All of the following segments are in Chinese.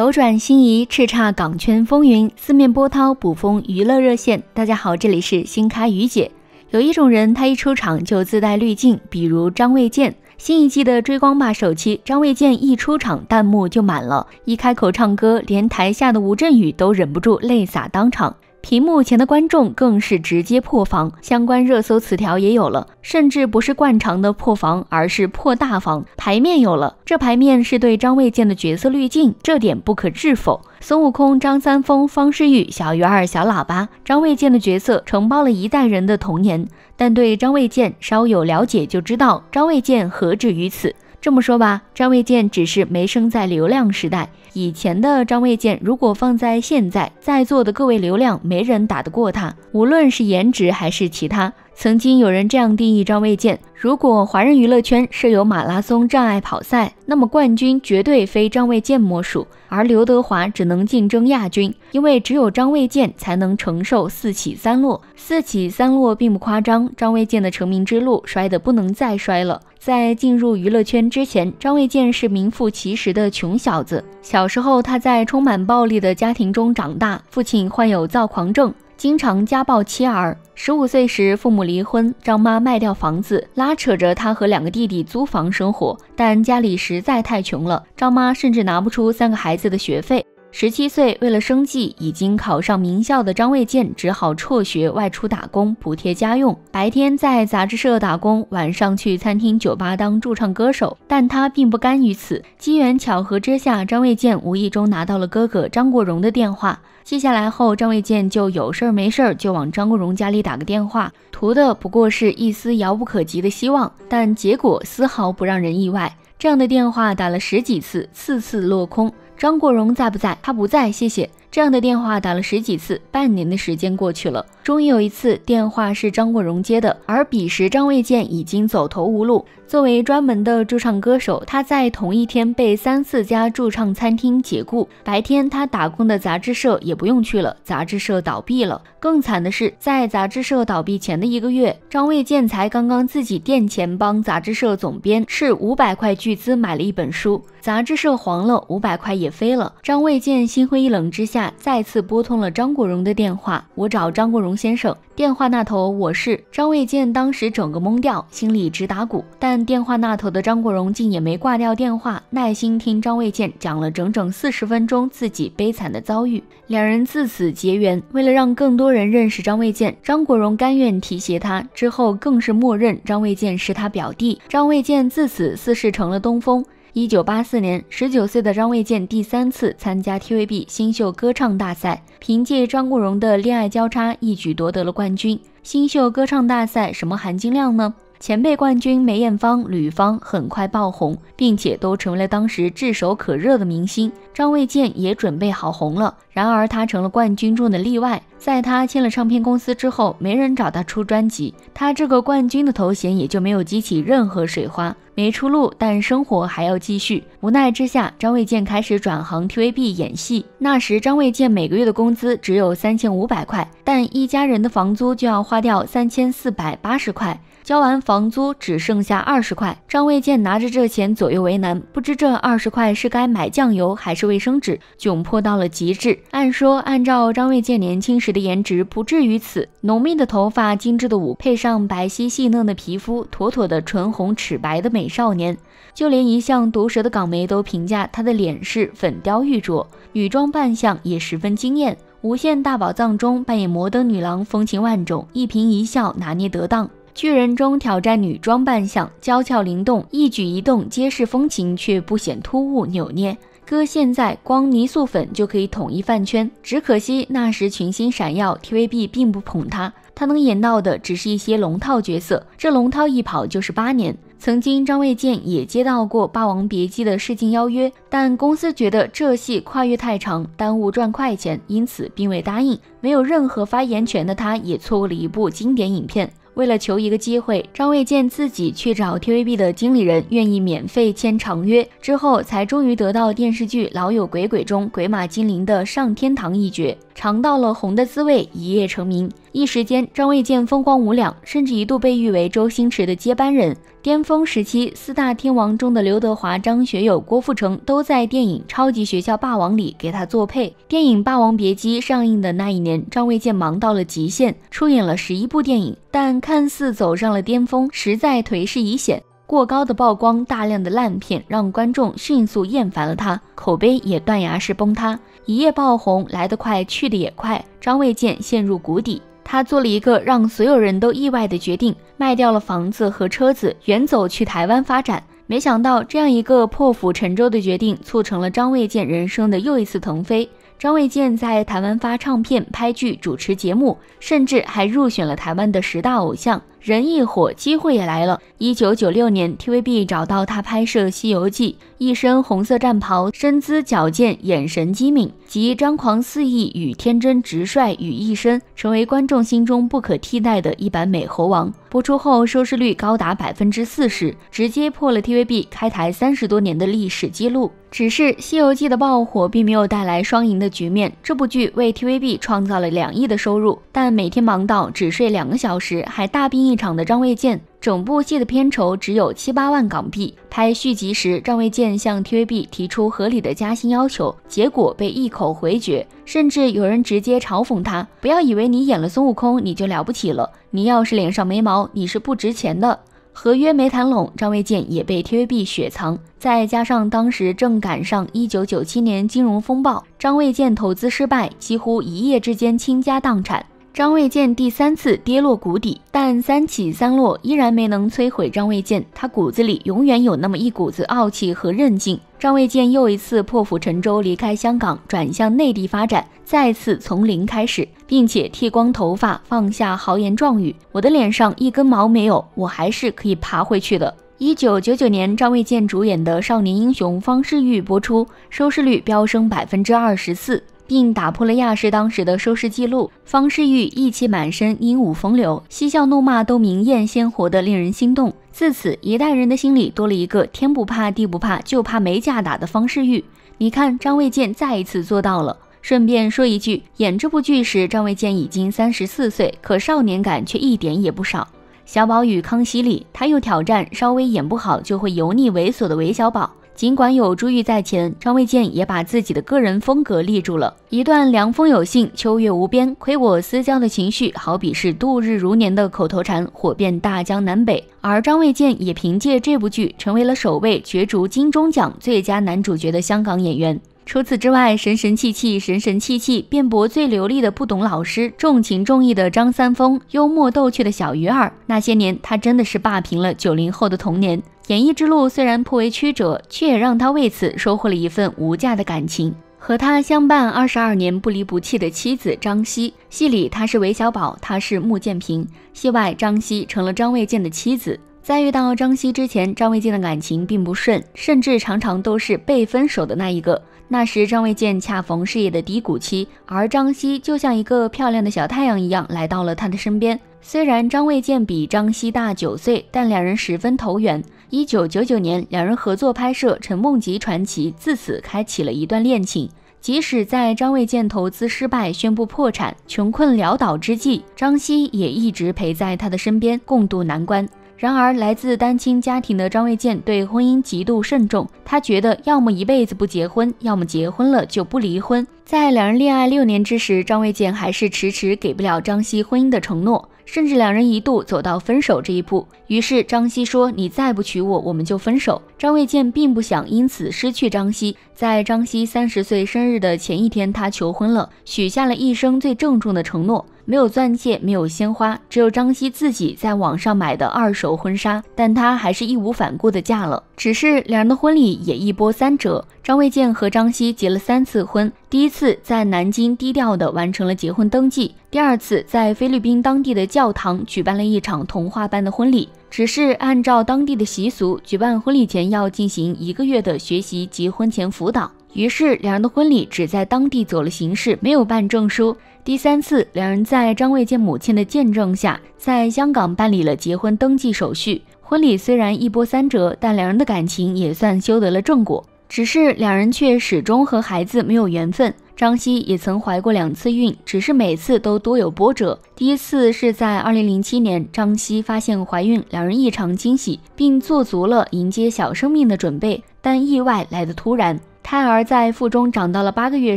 斗转星移，叱咤港圈风云，四面波涛，捕风娱乐热线。大家好，这里是新开鱼姐。有一种人，他一出场就自带滤镜，比如张卫健。新一季的《追光吧》首期，张卫健一出场，弹幕就满了；一开口唱歌，连台下的吴镇宇都忍不住泪洒当场。屏幕前的观众更是直接破防，相关热搜词条也有了，甚至不是惯常的破防，而是破大防。牌面有了，这牌面是对张卫健的角色滤镜，这点不可置否。孙悟空、张三丰、方世玉、小鱼儿、小喇叭，张卫健的角色承包了一代人的童年。但对张卫健稍有了解就知道，张卫健何止于此。这么说吧，张卫健只是没生在流量时代。以前的张卫健，如果放在现在，在座的各位流量没人打得过他，无论是颜值还是其他。曾经有人这样定义张卫健：如果华人娱乐圈设有马拉松障碍跑赛，那么冠军绝对非张卫健莫属，而刘德华只能竞争亚军，因为只有张卫健才能承受四起三落。四起三落并不夸张，张卫健的成名之路摔得不能再摔了。在进入娱乐圈之前，张卫健是名副其实的穷小子。小时候，他在充满暴力的家庭中长大，父亲患有躁狂症，经常家暴妻儿。十五岁时，父母离婚，张妈卖掉房子，拉扯着他和两个弟弟租房生活。但家里实在太穷了，张妈甚至拿不出三个孩子的学费。十七岁，为了生计，已经考上名校的张卫健只好辍学外出打工，补贴家用。白天在杂志社打工，晚上去餐厅、酒吧当驻唱歌手。但他并不甘于此。机缘巧合之下，张卫健无意中拿到了哥哥张国荣的电话。接下来后，张卫健就有事儿没事儿就往张国荣家里打个电话，图的不过是一丝遥不可及的希望。但结果丝毫不让人意外，这样的电话打了十几次，次次落空。张国荣在不在？他不在，谢谢。这样的电话打了十几次，半年的时间过去了。终于有一次，电话是张国荣接的，而彼时张卫健已经走投无路。作为专门的驻唱歌手，他在同一天被三四家驻唱餐厅解雇。白天他打工的杂志社也不用去了，杂志社倒闭了。更惨的是，在杂志社倒闭前的一个月，张卫健才刚刚自己垫钱帮杂志社总编斥五百块巨资买了一本书。杂志社黄了，五百块也飞了。张卫健心灰意冷之下，再次拨通了张国荣的电话，我找张国荣。先生，电话那头我是张卫健，当时整个懵掉，心里直打鼓。但电话那头的张国荣竟也没挂掉电话，耐心听张卫健讲了整整四十分钟自己悲惨的遭遇。两人自此结缘，为了让更多人认识张卫健，张国荣甘愿提携他，之后更是默认张卫健是他表弟。张卫健自此似是成了东风。一九八四年，十九岁的张卫健第三次参加 TVB 新秀歌唱大赛，凭借张国荣的《恋爱交叉》一举夺得了冠军。新秀歌唱大赛什么含金量呢？前辈冠军梅艳芳、吕方很快爆红，并且都成为了当时炙手可热的明星。张卫健也准备好红了，然而他成了冠军中的例外。在他签了唱片公司之后，没人找他出专辑，他这个冠军的头衔也就没有激起任何水花，没出路，但生活还要继续。无奈之下，张卫健开始转行 TVB 演戏。那时，张卫健每个月的工资只有三千五百块，但一家人的房租就要花掉三千四百八十块。交完房租只剩下二十块，张卫健拿着这钱左右为难，不知这二十块是该买酱油还是卫生纸，窘迫到了极致。按说，按照张卫健年轻时的颜值，不至于此。浓密的头发，精致的五配上白皙细嫩的皮肤，妥妥的唇红齿白的美少年。就连一向毒舌的港媒都评价他的脸是粉雕玉琢，女装扮相也十分惊艳。无限大宝藏中扮演摩登女郎，风情万种，一颦一笑拿捏得当。巨人中挑战女装扮相，娇俏灵动，一举一动皆是风情，却不显突兀扭捏。哥现在光泥塑粉就可以统一饭圈，只可惜那时群星闪耀，TVB 并不捧他，他能演到的只是一些龙套角色。这龙套一跑就是八年。曾经张卫健也接到过《霸王别姬》的试镜邀约，但公司觉得这戏跨越太长，耽误赚快钱，因此并未答应。没有任何发言权的他，也错过了一部经典影片。为了求一个机会，张卫健自己去找 TVB 的经理人，愿意免费签长约，之后才终于得到电视剧《老友鬼鬼》中鬼马精灵的上天堂一角。尝到了红的滋味，一夜成名。一时间，张卫健风光无两，甚至一度被誉为周星驰的接班人。巅峰时期，四大天王中的刘德华、张学友、郭富城都在电影《超级学校霸王》里给他作配。电影《霸王别姬》上映的那一年，张卫健忙到了极限，出演了十一部电影。但看似走上了巅峰，实在颓势已显。过高的曝光，大量的烂片，让观众迅速厌烦了他，口碑也断崖式崩塌。一夜爆红来得快，去得也快，张卫健陷入谷底。他做了一个让所有人都意外的决定，卖掉了房子和车子，远走去台湾发展。没想到这样一个破釜沉舟的决定，促成了张卫健人生的又一次腾飞。张卫健在台湾发唱片、拍剧、主持节目，甚至还入选了台湾的十大偶像。人一火，机会也来了。一九九六年，TVB 找到他拍摄《西游记》，一身红色战袍，身姿矫健，眼神机敏，集张狂肆意与天真直率于一身，成为观众心中不可替代的一版美猴王。播出后，收视率高达百分之四十，直接破了 TVB 开台三十多年的历史记录。只是《西游记》的爆火并没有带来双赢的局面。这部剧为 TVB 创造了两亿的收入，但每天忙到只睡两个小时，还大病。一场的张卫健，整部戏的片酬只有七八万港币。拍续集时，张卫健向 TVB 提出合理的加薪要求，结果被一口回绝，甚至有人直接嘲讽他：“不要以为你演了孙悟空你就了不起了，你要是脸上没毛，你是不值钱的。”合约没谈拢，张卫健也被 TVB 雪藏。再加上当时正赶上1997年金融风暴，张卫健投资失败，几乎一夜之间倾家荡产。张卫健第三次跌落谷底，但三起三落依然没能摧毁张卫健。他骨子里永远有那么一股子傲气和韧劲。张卫健又一次破釜沉舟，离开香港，转向内地发展，再次从零开始，并且剃光头发，放下豪言壮语：“我的脸上一根毛没有，我还是可以爬回去的。”一九九九年，张卫健主演的《少年英雄方世玉》播出，收视率飙升百分之二十四。并打破了亚视当时的收视记录。方世玉意气满身，英武风流，嬉笑怒骂都明艳鲜活的令人心动。自此，一代人的心里多了一个天不怕地不怕就怕没架打的方世玉。你看张卫健再一次做到了。顺便说一句，演这部剧时张卫健已经三十四岁，可少年感却一点也不少。小宝与康熙里，他又挑战稍微演不好就会油腻猥琐的韦小宝。尽管有珠玉在前，张卫健也把自己的个人风格立住了。一段凉风有信，秋月无边，亏我思娇”的情绪，好比是度日如年的口头禅，火遍大江南北。而张卫健也凭借这部剧，成为了首位角逐金钟奖最佳男主角的香港演员。除此之外，神神气气、神神气气辩驳最流利的不懂老师，重情重义的张三丰，幽默逗趣的小鱼儿，那些年他真的是霸屏了九零后的童年。演艺之路虽然颇为曲折，却也让他为此收获了一份无价的感情。和他相伴二十二年不离不弃的妻子张希，戏里他是韦小宝，他是穆建平，戏外张希成了张卫健的妻子。在遇到张希之前，张卫健的感情并不顺，甚至常常都是被分手的那一个。那时，张卫健恰逢事业的低谷期，而张希就像一个漂亮的小太阳一样来到了他的身边。虽然张卫健比张希大九岁，但两人十分投缘。一九九九年，两人合作拍摄《陈梦吉传奇》，自此开启了一段恋情。即使在张卫健投资失败、宣布破产、穷困潦倒之际，张希也一直陪在他的身边，共度难关。然而，来自单亲家庭的张卫健对婚姻极度慎重，他觉得要么一辈子不结婚，要么结婚了就不离婚。在两人恋爱六年之时，张卫健还是迟迟给不了张希婚姻的承诺，甚至两人一度走到分手这一步。于是张希说：“你再不娶我，我们就分手。”张卫健并不想因此失去张希。在张希三十岁生日的前一天，他求婚了，许下了一生最郑重的承诺。没有钻戒，没有鲜花，只有张希自己在网上买的二手婚纱，但她还是义无反顾的嫁了。只是两人的婚礼也一波三折。张卫健和张希结了三次婚，第一次在南京低调的完成了结婚登记，第二次在菲律宾当地的教堂举办了一场童话般的婚礼。只是按照当地的习俗，举办婚礼前要进行一个月的学习及婚前辅导。于是，两人的婚礼只在当地走了形式，没有办证书。第三次，两人在张卫健母亲的见证下，在香港办理了结婚登记手续。婚礼虽然一波三折，但两人的感情也算修得了正果。只是两人却始终和孩子没有缘分。张希也曾怀过两次孕，只是每次都多有波折。第一次是在二零零七年，张希发现怀孕，两人异常惊喜，并做足了迎接小生命的准备，但意外来得突然。胎儿在腹中长到了八个月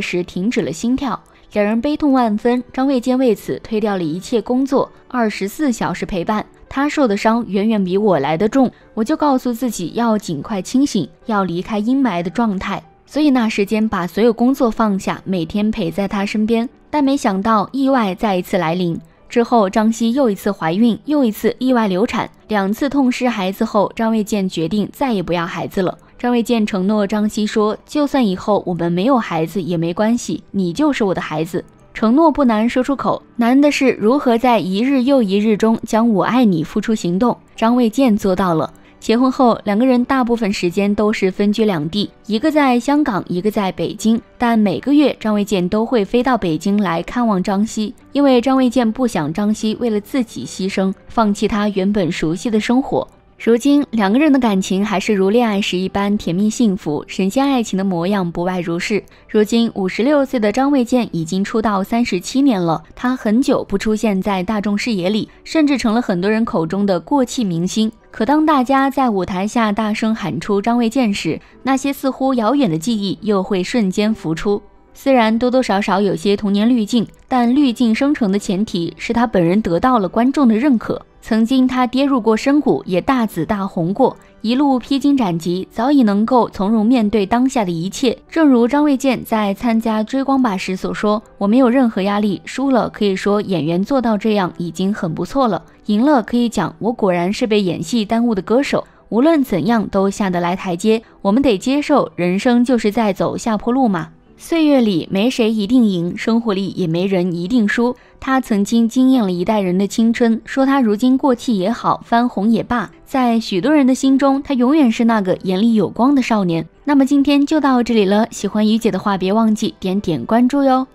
时停止了心跳，两人悲痛万分。张卫健为此推掉了一切工作，二十四小时陪伴。他受的伤远远比我来的重，我就告诉自己要尽快清醒，要离开阴霾的状态。所以那时间把所有工作放下，每天陪在他身边。但没想到意外再一次来临。之后张希又一次怀孕，又一次意外流产。两次痛失孩子后，张卫健决定再也不要孩子了。张卫健承诺张希说：“就算以后我们没有孩子也没关系，你就是我的孩子。”承诺不难说出口，难的是如何在一日又一日中将“我爱你”付出行动。张卫健做到了。结婚后，两个人大部分时间都是分居两地，一个在香港，一个在北京。但每个月，张卫健都会飞到北京来看望张希，因为张卫健不想张希为了自己牺牲，放弃他原本熟悉的生活。如今，两个人的感情还是如恋爱时一般甜蜜幸福，神仙爱情的模样不外如是。如今，五十六岁的张卫健已经出道三十七年了，他很久不出现在大众视野里，甚至成了很多人口中的过气明星。可当大家在舞台下大声喊出张卫健时，那些似乎遥远的记忆又会瞬间浮出。虽然多多少少有些童年滤镜，但滤镜生成的前提是他本人得到了观众的认可。曾经他跌入过深谷，也大紫大红过，一路披荆斩棘，早已能够从容面对当下的一切。正如张卫健在参加《追光吧》时所说：“我没有任何压力，输了可以说演员做到这样已经很不错了，赢了可以讲我果然是被演戏耽误的歌手。无论怎样都下得来台阶，我们得接受，人生就是在走下坡路嘛。”岁月里没谁一定赢，生活里也没人一定输。他曾经惊艳了一代人的青春，说他如今过气也好，翻红也罢，在许多人的心中，他永远是那个眼里有光的少年。那么今天就到这里了，喜欢于姐的话，别忘记点点关注哟。